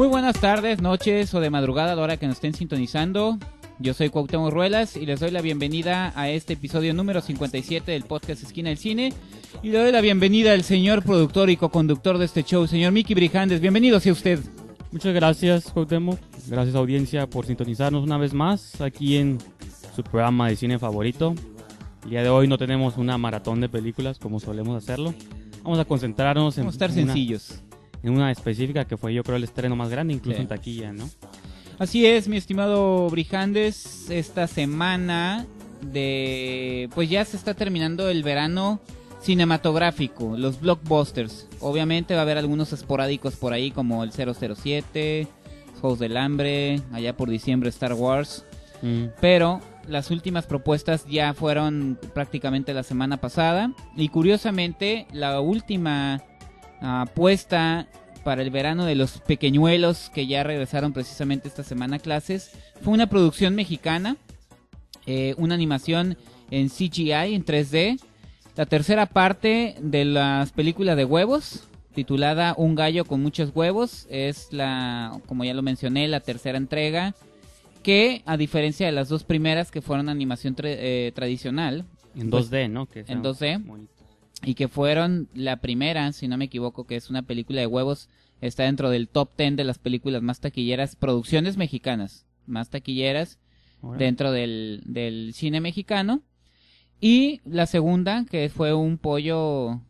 Muy buenas tardes, noches o de madrugada a la hora que nos estén sintonizando. Yo soy Cuauhtémoc Ruelas y les doy la bienvenida a este episodio número 57 del podcast Esquina del Cine. Y le doy la bienvenida al señor productor y coconductor de este show, señor Miki Brijandes. Bienvenido sea usted. Muchas gracias, Cuauhtémoc. Gracias, audiencia, por sintonizarnos una vez más aquí en su programa de cine favorito. El día de hoy no tenemos una maratón de películas como solemos hacerlo. Vamos a concentrarnos en. Vamos a estar sencillos en una específica que fue yo creo el estreno más grande, incluso en taquilla, ¿no? Así es, mi estimado Brijandes, esta semana de pues ya se está terminando el verano cinematográfico, los blockbusters. Obviamente va a haber algunos esporádicos por ahí como el 007, Juegos del Hambre, allá por diciembre Star Wars. Mm. Pero las últimas propuestas ya fueron prácticamente la semana pasada. Y curiosamente, la última apuesta para el verano de los pequeñuelos que ya regresaron precisamente esta semana a clases. Fue una producción mexicana, eh, una animación en CGI, en 3D. La tercera parte de las películas de huevos, titulada Un gallo con muchos huevos, es la, como ya lo mencioné, la tercera entrega, que a diferencia de las dos primeras que fueron animación eh, tradicional. En 2D, pues, ¿no? Que en 2D y que fueron la primera, si no me equivoco, que es una película de huevos, está dentro del top 10 de las películas más taquilleras, producciones mexicanas, más taquilleras dentro del, cine mexicano. Y la segunda, que fue un pollo...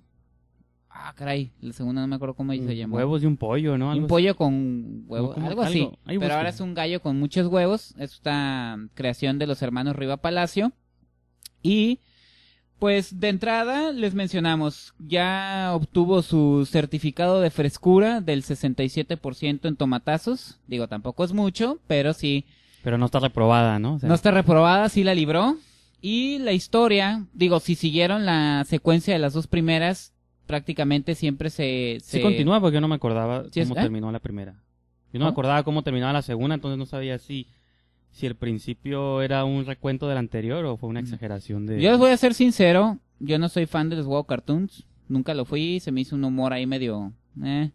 Ah, caray, la segunda no me acuerdo cómo se mm, llamó. Huevos de un pollo, ¿no? un pollo con huevos, algo, así. Pero ahora es un gallo con muchos huevos, es esta creación de los hermanos Riva Palacio. Y pues de entrada les mencionamos, ya obtuvo su certificado de frescura del 67% en tomatazos. Digo, tampoco es mucho, pero sí. Pero no está reprobada, ¿no? no está reprobada, sí la libró. Y la historia, digo, si siguieron la secuencia de las dos primeras, prácticamente siempre se... se... continúa porque yo no me acordaba cómo terminó la primera. Yo no me acordaba cómo terminaba la segunda, entonces no sabía si si el principio era un recuento del anterior o fue una exageración de... Yo les voy a ser sincero, yo no soy fan de los WoW Cartoons, nunca lo fui, se me hizo un humor ahí medio... Eh.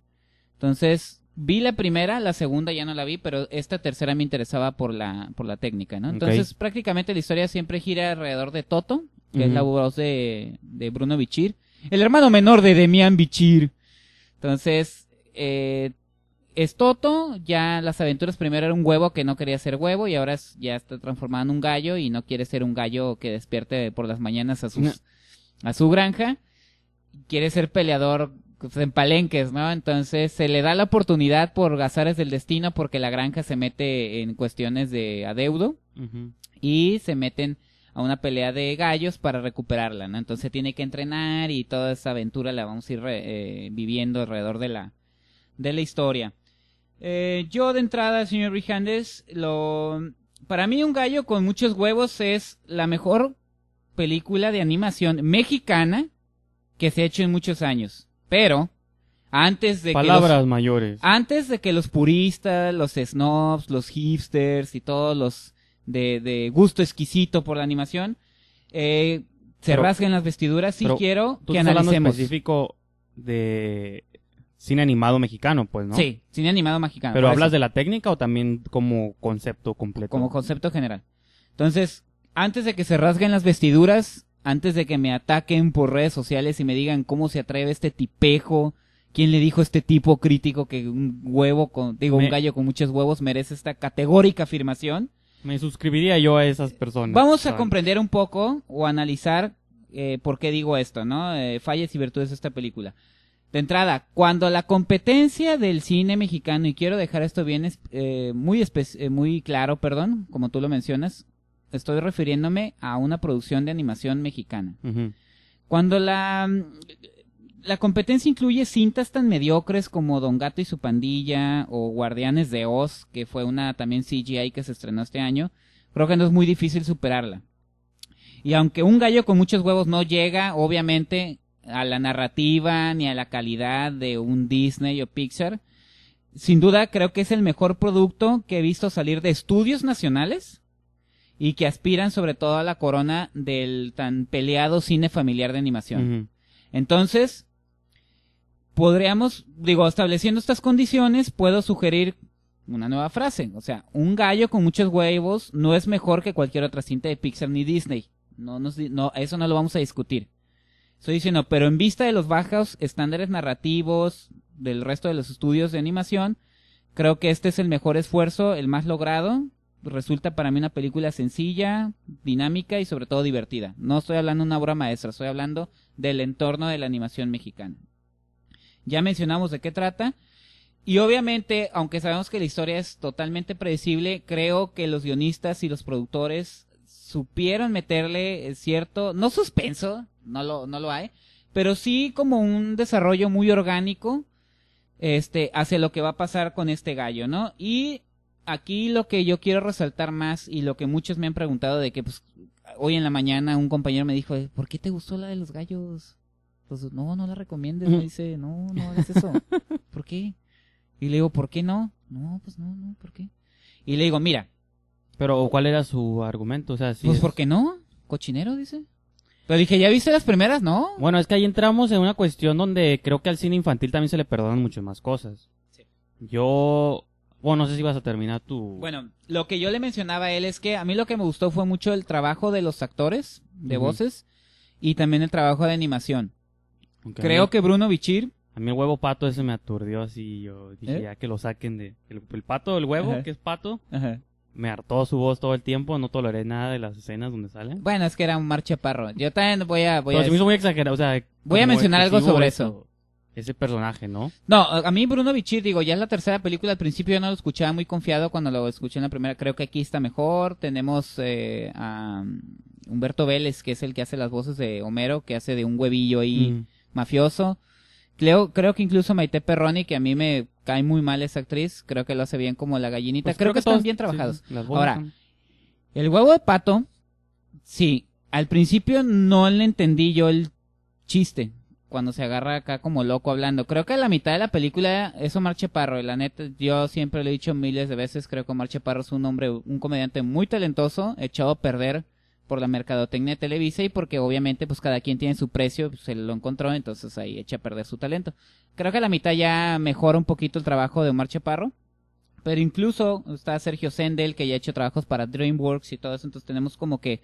Entonces, vi la primera, la segunda ya no la vi, pero esta tercera me interesaba por la, por la técnica, ¿no? Entonces, prácticamente la historia siempre gira alrededor de Toto, que es la voz de, de Bruno Bichir, el hermano menor de Demian Bichir. Entonces, eh, es Toto, ya las aventuras primero era un huevo que no quería ser huevo y ahora ya está transformado en un gallo y no quiere ser un gallo que despierte por las mañanas a, a su granja. Quiere ser peleador pues, en palenques, ¿no? Entonces se le da la oportunidad por gazares del destino porque la granja se mete en cuestiones de adeudo y se meten a una pelea de gallos para recuperarla, ¿no? Entonces tiene que entrenar y toda esa aventura la vamos a ir eh, viviendo alrededor de la, de la historia. Eh, yo de entrada, señor Rijandes, lo... Para mí un gallo con muchos huevos es la mejor película de animación mexicana que se ha hecho en muchos años. Pero, antes de Palabras que los, mayores. Antes de que los puristas, los snobs, los hipsters y todos los de, de gusto exquisito por la animación, eh, se rasguen las vestiduras, sí quiero que analicemos. de cine animado mexicano, pues, ¿no? Sí, cine animado mexicano. ¿Pero hablas de la técnica o también como concepto completo? Como concepto general. Entonces, antes de que se rasguen las vestiduras, antes de que me ataquen por redes sociales y me digan cómo se atreve este tipejo, quién le dijo a este tipo crítico que un huevo con, digo, un gallo con muchos huevos merece esta categórica afirmación. Me suscribiría yo a esas personas. Vamos a comprender un poco o analizar eh, por qué digo esto, ¿no? Eh, falles fallas y virtudes de esta película de entrada, cuando la competencia del cine mexicano, y quiero dejar esto bien eh, muy, eh, muy claro, perdón, como tú lo mencionas, estoy refiriéndome a una producción de animación mexicana. Cuando la, la competencia incluye cintas tan mediocres como Don Gato y su pandilla o Guardianes de Oz, que fue una también CGI que se estrenó este año, creo que no es muy difícil superarla. Y aunque un gallo con muchos huevos no llega, obviamente a la narrativa ni a la calidad de un Disney o Pixar. Sin duda creo que es el mejor producto que he visto salir de estudios nacionales y que aspiran sobre todo a la corona del tan peleado cine familiar de animación. Entonces, podríamos, digo, estableciendo estas condiciones, puedo sugerir una nueva frase. O sea, un gallo con muchos huevos no es mejor que cualquier otra cinta de Pixar ni Disney. No, nos, no, eso no lo vamos a discutir. Estoy diciendo, pero en vista de los bajos estándares narrativos del resto de los estudios de animación, creo que este es el mejor esfuerzo, el más logrado. Resulta para mí una película sencilla, dinámica y sobre todo divertida. No estoy hablando de una obra maestra, estoy hablando del entorno de la animación mexicana. Ya mencionamos de qué trata. Y obviamente, aunque sabemos que la historia es totalmente predecible, creo que los guionistas y los productores supieron meterle eh, cierto, no suspenso, no lo, no lo hay, pero sí como un desarrollo muy orgánico este, hacia lo que va a pasar con este gallo, ¿no? Y aquí lo que yo quiero resaltar más y lo que muchos me han preguntado de que pues, hoy en la mañana un compañero me dijo, ¿por qué te gustó la de los gallos? Pues no, no la recomiendes, me dice, no, no es eso, ¿por qué? Y le digo, ¿por qué no? No, pues no, no, ¿por qué? Y le digo, mira. Pero, ¿cuál era su argumento? O sea, si Pues, ¿por qué no? Cochinero, dice. Pero dije, ¿ya viste las primeras, no? Bueno, es que ahí entramos en una cuestión donde creo que al cine infantil también se le perdonan muchas más cosas. Sí. Yo... Bueno, no sé si vas a terminar tu... Bueno, lo que yo le mencionaba a él es que a mí lo que me gustó fue mucho el trabajo de los actores, de voces, y también el trabajo de animación. Creo que Bruno Bichir... A mí el huevo pato ese me aturdió así, yo dije ¿Eh? ya que lo saquen de... El, pato, el huevo, que es pato, Ajá me hartó su voz todo el tiempo, no toleré nada de las escenas donde sale. Bueno, es que era un Mar Yo también voy a... Voy Pero a... me hizo o sea... Voy a mencionar algo sobre eso. Ese personaje, ¿no? No, a mí Bruno Bichir, digo, ya es la tercera película. Al principio yo no lo escuchaba muy confiado cuando lo escuché en la primera. Creo que aquí está mejor. Tenemos eh, a um, Humberto Vélez, que es el que hace las voces de Homero, que hace de un huevillo ahí mm. mafioso. Creo, que incluso Maite Perroni, que a mí me cae muy mal esa actriz, creo que lo hace bien como la gallinita. Pues creo, que, están bien trabajados. Ahora, el huevo de pato, sí, al principio no le entendí yo el chiste cuando se agarra acá como loco hablando. Creo que a la mitad de la película es Omar Chaparro. Y la neta, yo siempre lo he dicho miles de veces. Creo que Omar Chaparro es un hombre, un comediante muy talentoso, echado a perder por la mercadotecnia de Televisa y porque obviamente pues cada quien tiene su precio, se pues, lo encontró, entonces ahí echa a perder su talento. Creo que a la mitad ya mejora un poquito el trabajo de Omar Chaparro, pero incluso está Sergio Sendel que ya ha hecho trabajos para DreamWorks y todo eso, entonces tenemos como que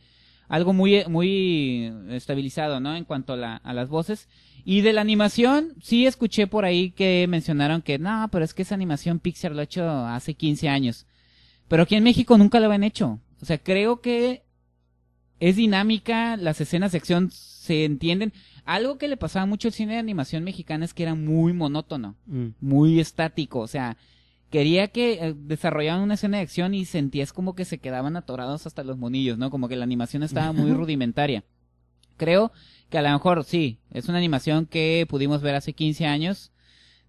algo muy muy estabilizado, ¿no? En cuanto a, a las voces. Y de la animación, sí escuché por ahí que mencionaron que, no, pero es que esa animación Pixar lo ha hecho hace 15 años. Pero aquí en México nunca lo habían hecho. O sea, creo que es dinámica, las escenas de acción se entienden. Algo que le pasaba mucho al cine de animación mexicana es que era muy monótono, mm. muy estático, o sea, quería que eh, desarrollaran una escena de acción y sentías como que se quedaban atorados hasta los monillos, ¿no? Como que la animación estaba muy rudimentaria. Creo que a lo mejor sí, es una animación que pudimos ver hace 15 años,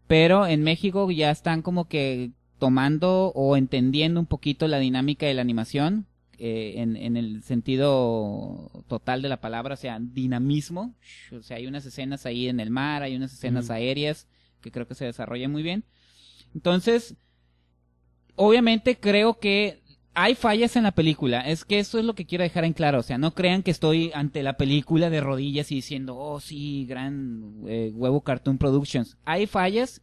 pero en México ya están como que tomando o entendiendo un poquito la dinámica de la animación, eh, en, el sentido total de la palabra, o sea, dinamismo. O sea, hay unas escenas ahí en el mar, hay unas escenas aéreas que creo que se desarrollan muy bien. Entonces, obviamente creo que hay fallas en la película. Es que eso es lo que quiero dejar en claro. O sea, no crean que estoy ante la película de rodillas y diciendo, oh sí, gran eh, huevo Cartoon Productions. Hay fallas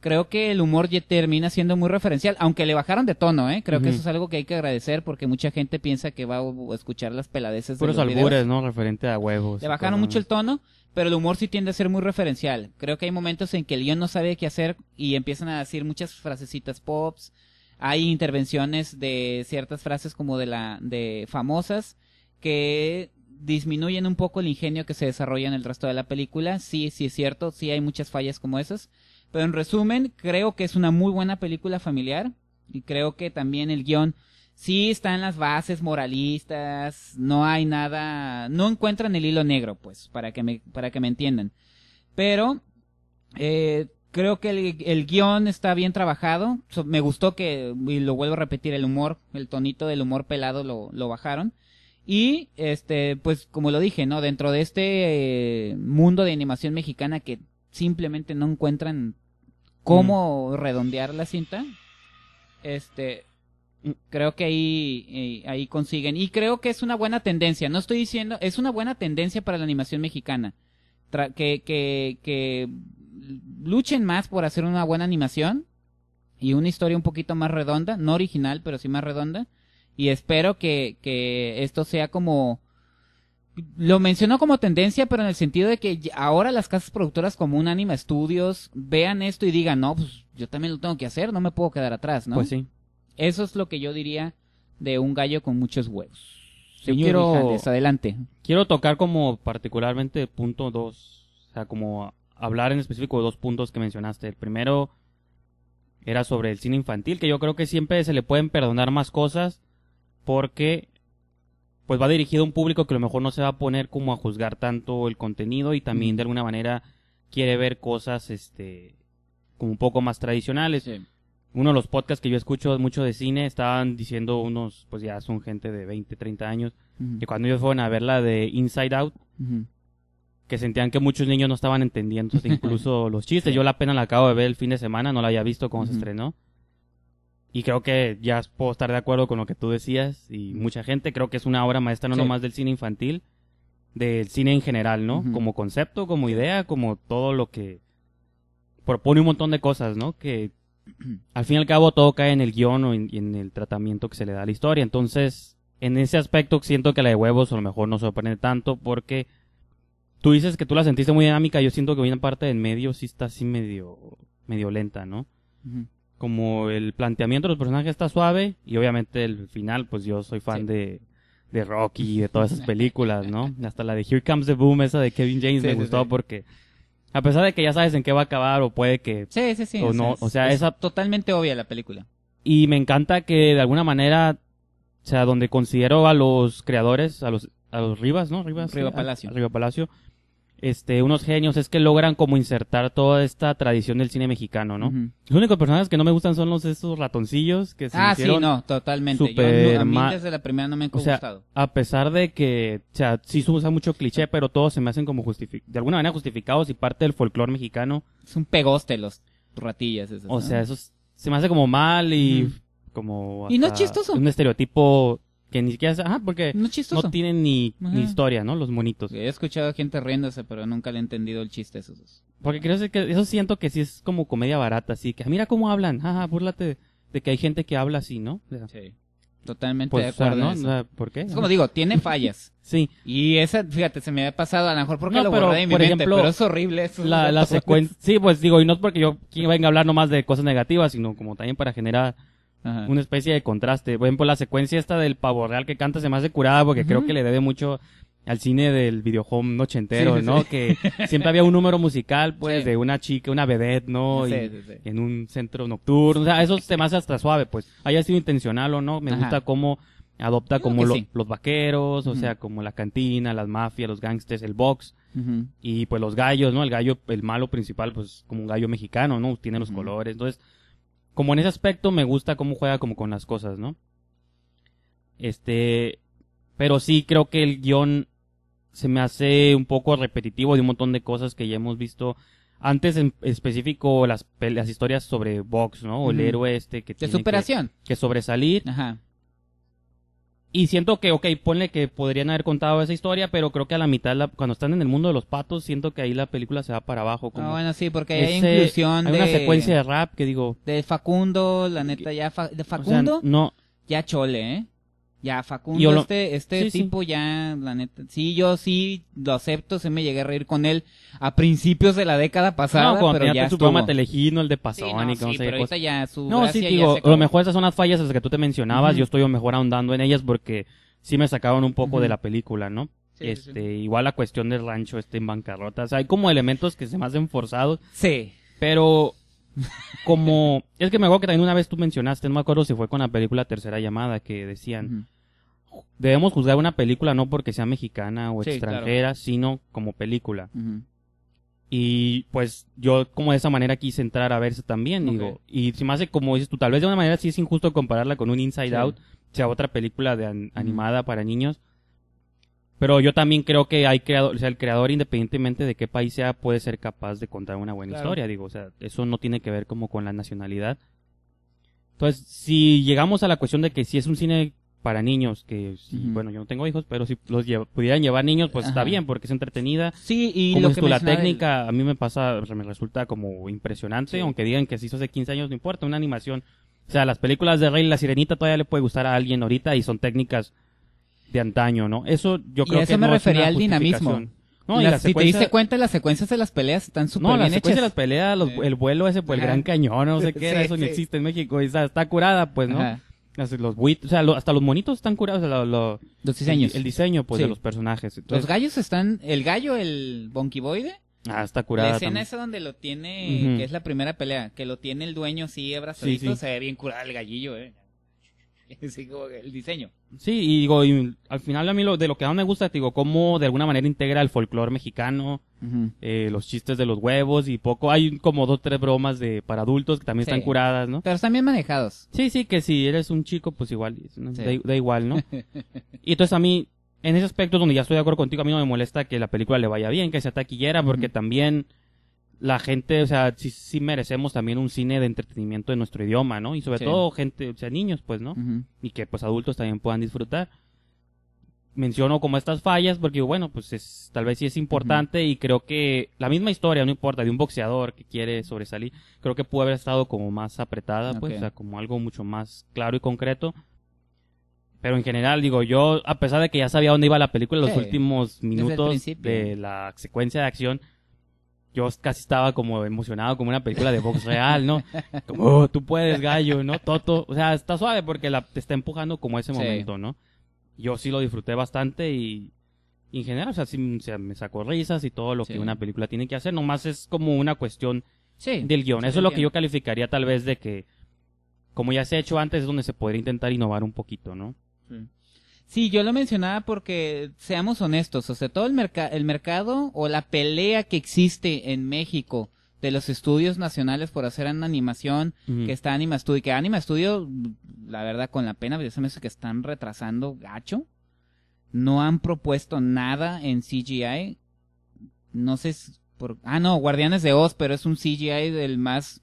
creo que el humor ya termina siendo muy referencial, aunque le bajaron de tono, ¿eh? Creo que eso es algo que hay que agradecer porque mucha gente piensa que va a escuchar las peladeces de los albures, ¿no? Referente a huevos. Le bajaron mucho el tono, pero el humor sí tiende a ser muy referencial. Creo que hay momentos en que el guión no sabe qué hacer y empiezan a decir muchas frasecitas pops. Hay intervenciones de ciertas frases como de la de famosas que disminuyen un poco el ingenio que se desarrolla en el resto de la película. Sí, sí es cierto, sí hay muchas fallas como esas pero en resumen, creo que es una muy buena película familiar y creo que también el guión sí está en las bases moralistas, no hay nada, no encuentran el hilo negro, pues, para que me, para que me entiendan. Pero eh, creo que el, guión está bien trabajado, me gustó que, y lo vuelvo a repetir, el humor, el tonito del humor pelado lo, lo bajaron. Y, este, pues, como lo dije, ¿no? Dentro de este eh, mundo de animación mexicana que simplemente no encuentran cómo mm. redondear la cinta, este, creo que ahí, eh, ahí consiguen. Y creo que es una buena tendencia. No estoy diciendo, es una buena tendencia para la animación mexicana. que, que, que luchen más por hacer una buena animación y una historia un poquito más redonda, no original, pero sí más redonda. Y espero que, que esto sea como lo mencionó como tendencia, pero en el sentido de que ahora las casas productoras como un Anima Studios vean esto y digan, no, pues yo también lo tengo que hacer, no me puedo quedar atrás, ¿no? Pues sí. Eso es lo que yo diría de un gallo con muchos huevos. Señor quiero, adelante. Quiero tocar como particularmente punto dos, o sea, como hablar en específico de dos puntos que mencionaste. El primero era sobre el cine infantil, que yo creo que siempre se le pueden perdonar más cosas porque pues va dirigido a un público que a lo mejor no se va a poner como a juzgar tanto el contenido y también de alguna manera quiere ver cosas este como un poco más tradicionales. Uno de los podcasts que yo escucho mucho de cine estaban diciendo unos, pues ya son gente de 20, 30 años, que cuando ellos fueron a ver la de Inside Out, que sentían que muchos niños no estaban entendiendo incluso los chistes. Yo la pena la acabo de ver el fin de semana, no la había visto cuando se estrenó. Y creo que ya puedo estar de acuerdo con lo que tú decías y mucha gente. Creo que es una obra maestra no nomás del cine infantil, del cine en general, ¿no? Como concepto, como idea, como todo lo que propone un montón de cosas, ¿no? Que al fin y al cabo todo cae en el guión o en, el tratamiento que se le da a la historia. Entonces, en ese aspecto siento que la de huevos a lo mejor no sorprende tanto porque tú dices que tú la sentiste muy dinámica. Yo siento que una parte en medio sí está así medio, medio lenta, ¿no? como el planteamiento de los personajes está suave y obviamente el final, pues yo soy fan de, de Rocky y de todas esas películas, ¿no? Hasta la de Here Comes the Boom, esa de Kevin James, me gustó porque a pesar de que ya sabes en qué va a acabar o puede que... Sí, sí, sí. O, no, o sea, es Totalmente obvia la película. Y me encanta que de alguna manera, o sea, donde considero a los creadores, a los, a los Rivas, ¿no? Rivas. Palacio. Riva Palacio este, unos genios es que logran como insertar toda esta tradición del cine mexicano, ¿no? Los únicos personajes que no me gustan son los esos ratoncillos que se Ah, sí, no, totalmente. Yo, a mí desde la primera no me han o gustado. A pesar de que, o sea, sí se usa mucho cliché, pero todos se me hacen como de alguna manera justificados y parte del folclore mexicano. Es un pegoste los ratillas esos, O sea, eso se me hace como mal y como Y no es chistoso. Un estereotipo que ni siquiera... Ajá, porque no, tienen ni, ni, historia, ¿no? Los monitos. He escuchado a gente riéndose, pero nunca le he entendido el chiste esos Porque creo que eso siento que sí es como comedia barata, así que ah, mira cómo hablan, ajá, búrlate de que hay gente que habla así, ¿no? sí. Totalmente pues, de acuerdo. ¿no? ¿Por qué? Es como digo, tiene fallas. sí. Y esa, fíjate, se me había pasado, a lo mejor porque lo pero, mi por ejemplo, pero es horrible eso. La, la Sí, pues digo, y no es porque yo venga a hablar nomás de cosas negativas, sino como también para generar una especie de contraste. Por la secuencia esta del pavo real que canta se me hace curada porque creo que le debe mucho al cine del videohome ochentero, ¿no? Que siempre había un número musical, pues, de una chica, una vedette, ¿no? Y, en un centro nocturno. O sea, eso se me hasta suave, pues. Haya sido intencional o no, me gusta cómo adopta como los vaqueros, o sea, como la cantina, las mafias, los gangsters, el box. Y pues los gallos, ¿no? El gallo, el malo principal, pues como un gallo mexicano, ¿no? Tiene los colores. Entonces, como en ese aspecto me gusta cómo juega como con las cosas, ¿no? Este, pero sí creo que el guión se me hace un poco repetitivo de un montón de cosas que ya hemos visto antes en específico las, las historias sobre Vox, ¿no? O el héroe este que de tiene superación. Que, que sobresalir. Ajá. Y siento que, ok, ponle que podrían haber contado esa historia, pero creo que a la mitad, cuando están en el mundo de los patos, siento que ahí la película se va para abajo. Ah, como ah, bueno, sí, porque hay inclusión hay una secuencia de rap que digo... De Facundo, la neta, ya de Facundo... no... Ya chole, ¿eh? Ya, Facundo, este, este tipo ya, la neta, sí, yo sí lo acepto, se me llegué a reír con él a principios de la década pasada, no, pero ya su programa Telegino, el de Pasón no, y no pero ya su No, sí, digo, lo mejor esas son las fallas las que tú te mencionabas, yo estoy mejor ahondando en ellas porque sí me sacaron un poco de la película, ¿no? este, igual la cuestión del rancho este en bancarrota, o sea, hay como elementos que se me hacen forzados. Sí. Pero como, es que me acuerdo que también una vez tú mencionaste, no me acuerdo si fue con la película Tercera Llamada, que decían, debemos juzgar una película no porque sea mexicana o extranjera, sino como película. Y pues yo como de esa manera quise entrar a verse también, digo. Y si más como dices tú, tal vez de una manera sí es injusto compararla con un Inside Out, sea otra película de animada para niños, pero yo también creo que hay creador, o sea, el creador, independientemente de qué país sea, puede ser capaz de contar una buena historia. Digo, o sea, eso no tiene que ver como con la nacionalidad. Entonces, si llegamos a la cuestión de que si es un cine para niños, que si, bueno, yo no tengo hijos, pero si los pudieran llevar niños, pues está bien, porque es entretenida. Sí, y lo que la técnica, a mí me pasa, me resulta como impresionante, aunque digan que se hizo hace 15 años, no importa, una animación. O sea, las películas de Rey la Sirenita todavía le puede gustar a alguien ahorita y son técnicas de antaño, ¿no? Eso yo creo y eso me refería al dinamismo. No, y si te diste cuenta, las secuencias de las peleas están súper no, las secuencias de las peleas, el vuelo ese, pues el gran cañón, no sé qué era, eso ni existe en México, y está, curada, pues, ¿no? hasta los monitos están curados. los diseños. El, diseño, pues, de los personajes. los gallos están, el gallo, el bonquiboide. Ah, está curada. La escena esa donde lo tiene, que es la primera pelea, que lo tiene el dueño así abrazadito, se ve bien curado el gallillo, eh. sí, el diseño. Sí, y digo, al final a mí lo, de lo que más me gusta es, digo, cómo de alguna manera integra el folclore mexicano, eh, los chistes de los huevos y poco. Hay como dos, tres bromas de para adultos que también están curadas, ¿no? Pero están bien manejados. Sí, sí, que si eres un chico, pues igual, da, igual, ¿no? y entonces a mí, en ese aspecto donde ya estoy de acuerdo contigo, a mí no me molesta que la película le vaya bien, que se taquillera, porque también la gente, o sea, sí, merecemos también un cine de entretenimiento en nuestro idioma, ¿no? Y sobre todo gente, o sea, niños, pues, ¿no? Y que pues adultos también puedan disfrutar. Menciono como estas fallas porque, bueno, pues es, tal vez sí es importante y creo que la misma historia, no importa, de un boxeador que quiere sobresalir, creo que puede haber estado como más apretada, pues, o sea, como algo mucho más claro y concreto. Pero en general, digo, yo, a pesar de que ya sabía dónde iba la película, en los últimos minutos de la secuencia de acción, yo casi estaba como emocionado como una película de box real, ¿no? Como, oh, tú puedes, gallo, ¿no? Toto. O sea, está suave porque la, te está empujando como ese momento, ¿no? Yo sí lo disfruté bastante y, en general, o sea, sí me sacó risas y todo lo que una película tiene que hacer. Nomás es como una cuestión sí, del guión. Eso es lo que yo calificaría tal vez de que, como ya se ha hecho antes, es donde se podría intentar innovar un poquito, ¿no? Mm. Sí, yo lo mencionaba porque, seamos honestos, o sea, todo el, el mercado o la pelea que existe en México de los estudios nacionales por hacer animación que está Anima Studio, que Anima Studio, la verdad, con la pena, pero se me hace que están retrasando gacho. No han propuesto nada en CGI. No sé, por... ah, no, Guardianes de Oz, pero es un CGI del más,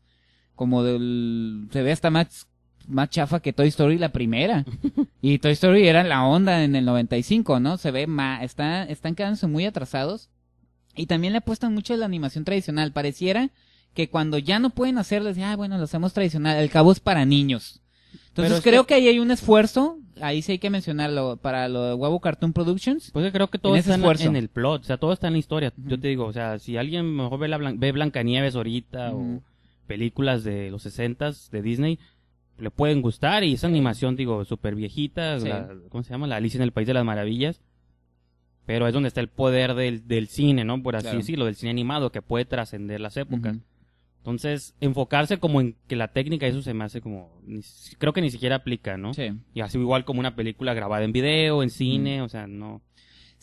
como del, se ve hasta más más chafa que Toy Story la primera. y Toy Story era la onda en el 95, ¿no? Se ve más, está, están quedándose muy atrasados. Y también le apuestan mucho a la animación tradicional. Pareciera que cuando ya no pueden hacerles ah, bueno, lo hacemos tradicional. ...al cabo es para niños. Entonces creo que... ahí hay un esfuerzo, ahí sí hay que mencionarlo, para lo de Huevo Cartoon Productions. Pues yo creo que todo está en, el plot, o sea, todo está en la historia. Yo te digo, o sea, si alguien mejor ve, la ve Blancanieves ahorita o películas de los 60 de Disney, le pueden gustar y esa animación, digo, súper viejita, ¿cómo se llama? La Alicia en el País de las Maravillas. Pero es donde está el poder del, del cine, ¿no? Por así decirlo, del cine animado que puede trascender las épocas. Entonces, enfocarse como en que la técnica, eso se me hace como, creo que ni siquiera aplica, ¿no? Sí. Y así igual como una película grabada en video, en cine, o sea, no.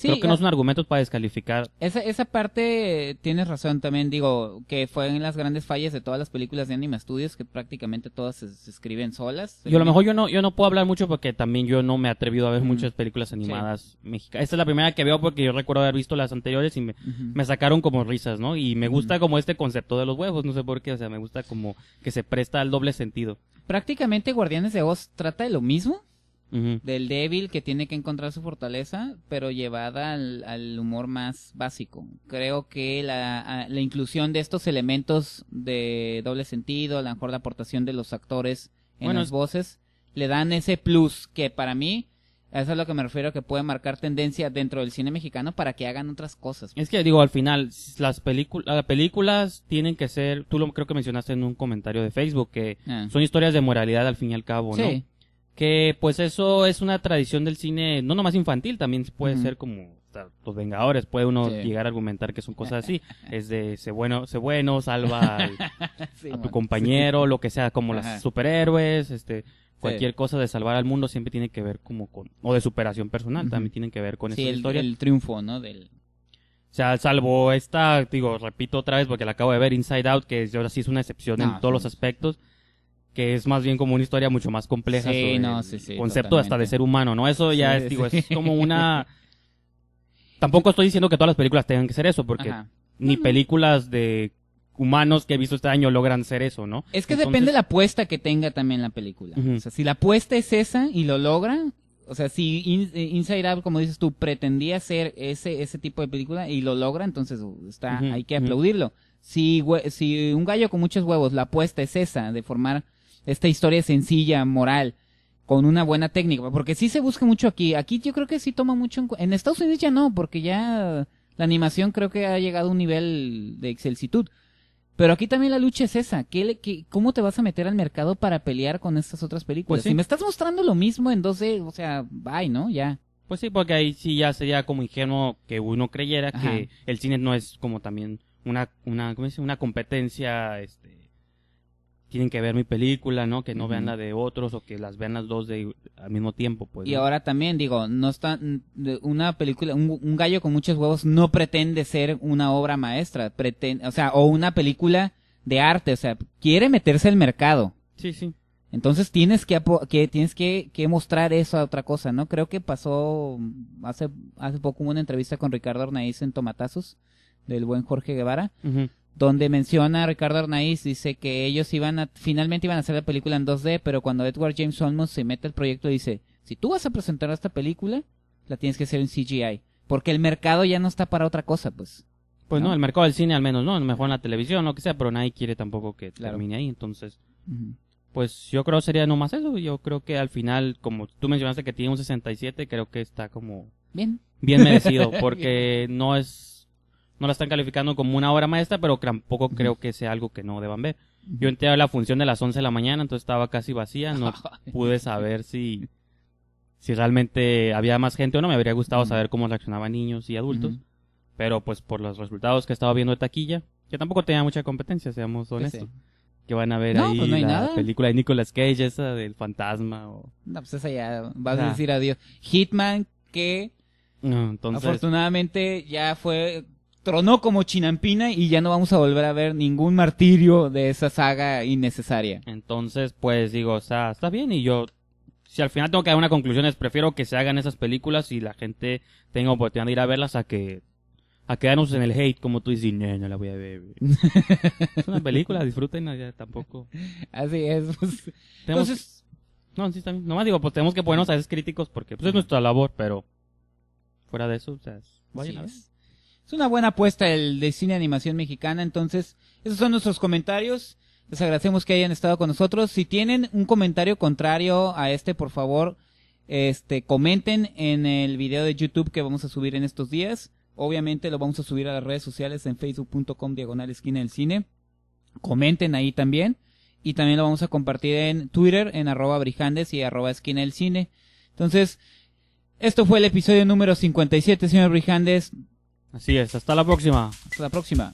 Creo que no un argumento para descalificar. Esa, esa parte tienes razón también, digo, que fue en las grandes fallas de todas las películas de Anime estudios que prácticamente todas se, escriben solas. Yo a lo mejor yo no, yo no puedo hablar mucho porque también yo no me he atrevido a ver muchas películas animadas mexicanas. Esta es la primera que veo porque yo recuerdo haber visto las anteriores y me, me sacaron como risas, ¿no? Y me gusta como este concepto de los huevos, no sé por qué, o sea, me gusta como que se presta al doble sentido. Prácticamente Guardianes de Oz trata de lo mismo del débil que tiene que encontrar su fortaleza, pero llevada al, humor más básico. Creo que la, inclusión de estos elementos de doble sentido, a lo mejor la aportación de los actores en las voces, le dan ese plus que para mí eso es a lo que me refiero, que puede marcar tendencia dentro del cine mexicano para que hagan otras cosas. Es que digo, al final, las, las películas tienen que ser, tú lo creo que mencionaste en un comentario de Facebook, que ah. son historias de moralidad al fin y al cabo, sí. Que pues eso es una tradición del cine, no nomás infantil, también puede ser como los Vengadores, puede uno llegar a argumentar que son cosas así. es de sé bueno, sé bueno, salva a tu compañero, lo que sea, como las superhéroes, este cualquier cosa de salvar al mundo siempre tiene que ver como con o de superación personal, también tiene que ver con esa historia. historia. el triunfo, ¿no? del o sea, salvo esta, digo, repito otra vez porque la acabo de ver Inside Out, que ahora sí es una excepción en todos los aspectos que es más bien como una historia mucho más compleja. Sí, no, Concepto hasta de ser humano, ¿no? Eso ya es, digo, es como una... Tampoco estoy diciendo que todas las películas tengan que ser eso, porque ni películas de humanos que he visto este año logran ser eso, ¿no? Es que depende de la apuesta que tenga también la película. O sea, si la apuesta es esa y lo logra, o sea, si eh, Inside como dices tú, pretendía ser ese, ese tipo de película y lo logra, entonces uh, está, hay que aplaudirlo. Si, si un gallo con muchos huevos, la apuesta es esa, de formar esta historia sencilla, moral, con una buena técnica, porque sí se busca mucho aquí, aquí yo creo que sí toma mucho en, en Estados Unidos ya no, porque ya la animación creo que ha llegado a un nivel de excelsitud. Pero aquí también la lucha es esa. ¿Cómo te vas a meter al mercado para pelear con estas otras películas? Pues si me estás mostrando lo mismo en 12, o sea, bye, ¿no? Ya. Pues sí, porque ahí sí ya sería como ingenuo que uno creyera que el cine no es como también una, una, una competencia este, tienen que ver mi película, ¿no? Que no vean la de otros o que las vean las dos de, al mismo tiempo, pues. Y ahora también, digo, no está, una película, un, gallo con muchos huevos no pretende ser una obra maestra, pretende, o sea, o una película de arte, o sea, quiere meterse al mercado. Sí, sí. Entonces tienes que, que tienes que, que, mostrar eso a otra cosa, ¿no? Creo que pasó hace, hace poco una entrevista con Ricardo Arnaiz en Tomatazos, del buen Jorge Guevara donde menciona a Ricardo Arnaiz, dice que ellos iban a, finalmente iban a hacer la película en 2D, pero cuando Edward James Olmos se mete al proyecto dice, si tú vas a presentar esta película, la tienes que hacer en CGI, porque el mercado ya no está para otra cosa, pues. Pues no, el mercado del cine al menos, ¿no? Mejor en la televisión, lo que sea, pero nadie quiere tampoco que termine ahí, entonces... Pues yo creo sería más eso, yo creo que al final, como tú mencionaste que tiene un 67, creo que está como... Bien. Bien merecido, porque no es no la están calificando como una obra maestra, pero tampoco creo que sea algo que no deban ver. Yo entré a la función de las 11 de la mañana, entonces estaba casi vacía, no pude saber si, si realmente había más gente o no. Me habría gustado saber cómo reaccionaban niños y adultos, pero pues por los resultados que estaba viendo de taquilla, que tampoco tenía mucha competencia, seamos pues honestos. que van a ver ahí pues la película de Nicolas Cage, esa del fantasma o... No, pues esa ya vas a decir adiós. Hitman que no, entonces... afortunadamente ya fue tronó como chinampina y ya no vamos a volver a ver ningún martirio de esa saga innecesaria. Entonces, pues digo, o sea, está bien y yo si al final tengo que dar una conclusión es prefiero que se hagan esas películas y la gente tenga oportunidad de ir a verlas a que a quedarnos en el hate como tú dices, no, no la voy a ver. es una película, disfruten tampoco. Así es. Pues, entonces no, sí está bien. Nomás digo, pues tenemos que ponernos a esos críticos porque pues, es nuestra labor, pero fuera de eso, o sea, vaya a es una buena apuesta el de cine animación mexicana. Entonces, esos son nuestros comentarios. Les agradecemos que hayan estado con nosotros. Si tienen un comentario contrario a este, por favor, este, comenten en el video de YouTube que vamos a subir en estos días. Obviamente lo vamos a subir a las redes sociales en facebook.com diagonal esquina del cine. Comenten ahí también. Y también lo vamos a compartir en Twitter, en arroba brijandes y arroba esquina del cine. Entonces, esto fue el episodio número 57, señor Brijandes. Así es, hasta la próxima. Hasta la próxima.